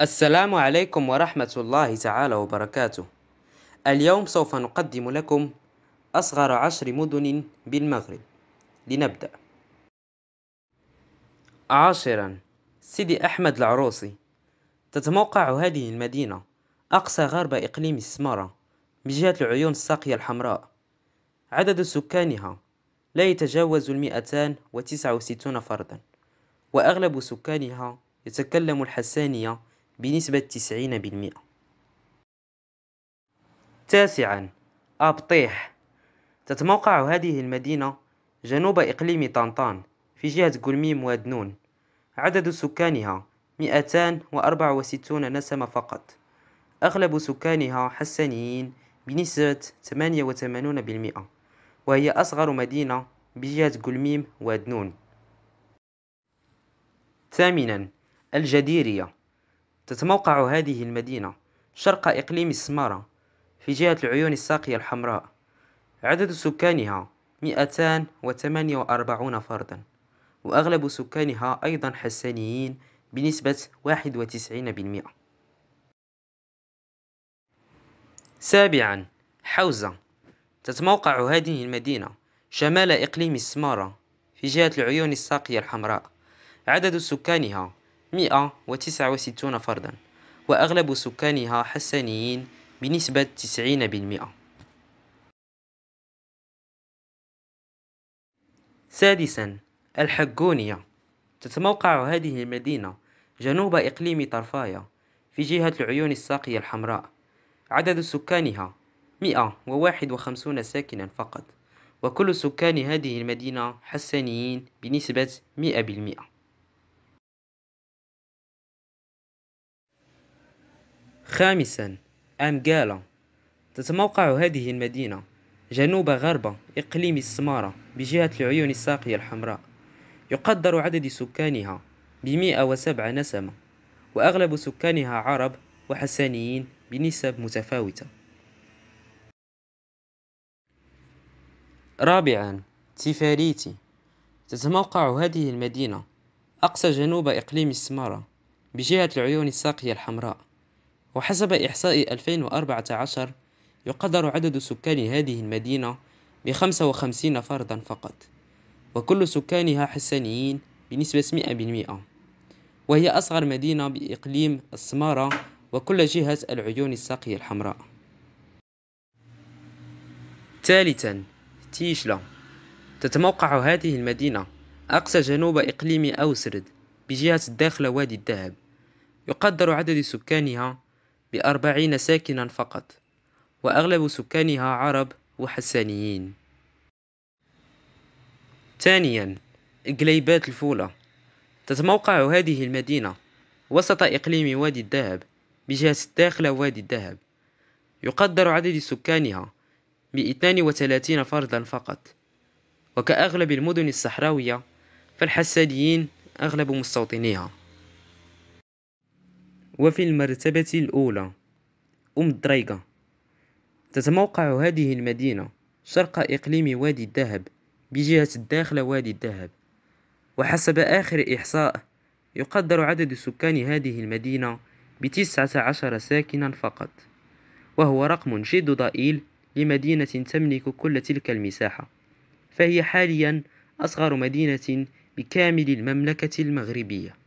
السلام عليكم ورحمة الله تعالى وبركاته اليوم سوف نقدم لكم أصغر عشر مدن بالمغرب لنبدأ عاشرا سيدي أحمد العروسي تتموقع هذه المدينة أقصى غرب إقليم السمارة بجهة العيون الساقية الحمراء عدد سكانها لا يتجاوز المئتان وتسعة وستون فردا وأغلب سكانها يتكلم الحسانية بنسبة 90% بالمئة تاسعا أبطيح تتموقع هذه المدينة جنوب إقليم طنطان في جهة قلميم وادنون عدد سكانها 264 نسمة فقط أغلب سكانها حسنيين بنسبة 88% وهي أصغر مدينة بجهة قلميم وادنون ثامنا الجديرية تتموقع هذه المدينة شرق إقليم السمارة في جهة العيون الساقية الحمراء عدد سكانها 248 فردا وأغلب سكانها أيضا حسانيين بنسبة 91% سابعا حوزة تتموقع هذه المدينة شمال إقليم السمارة في جهة العيون الساقية الحمراء عدد سكانها مئة فردا وأغلب سكانها حسنيين بنسبة تسعين بالمئة سادسا الحقونية تتموقع هذه المدينة جنوب إقليم طرفايا في جهة العيون الساقية الحمراء عدد سكانها 151 ساكنا فقط وكل سكان هذه المدينة حسنيين بنسبة 100% خامسا أمجالا تتموقع هذه المدينة جنوب غرب إقليم السمارة بجهة العيون الساقية الحمراء يقدر عدد سكانها بمئة وسبعة نسمة وأغلب سكانها عرب وحسانيين بنسب متفاوتة رابعا تيفاريتي تتموقع هذه المدينة أقصى جنوب إقليم السمارة بجهة العيون الساقية الحمراء وحسب إحصاء 2014 يقدر عدد سكان هذه المدينة بخمسة وخمسين فردا فقط وكل سكانها حسانيين بنسبة مئة بالمئة وهي أصغر مدينة بإقليم السمارة وكل جهة العيون الساقية الحمراء ثالثا تيشلا تتموقع هذه المدينة أقصى جنوب إقليم أوسرد بجهة الداخل وادي الذهب يقدر عدد سكانها بأربعين ساكنا فقط وأغلب سكانها عرب وحسانيين ثانيا إقليبات الفولة تتموقع هذه المدينة وسط إقليم وادي الذهب بجهة الداخلة وادي الذهب يقدر عدد سكانها باثنان وثلاثين فردا فقط وكأغلب المدن الصحراوية فالحسانيين أغلب مستوطنيها وفي المرتبة الأولى أم دريقة تتموقع هذه المدينة شرق إقليم وادي الذهب بجهة الداخل وادي الذهب وحسب آخر إحصاء يقدر عدد سكان هذه المدينة بتسعة عشر ساكنا فقط وهو رقم جد ضئيل لمدينة تملك كل تلك المساحة فهي حاليا أصغر مدينة بكامل المملكة المغربية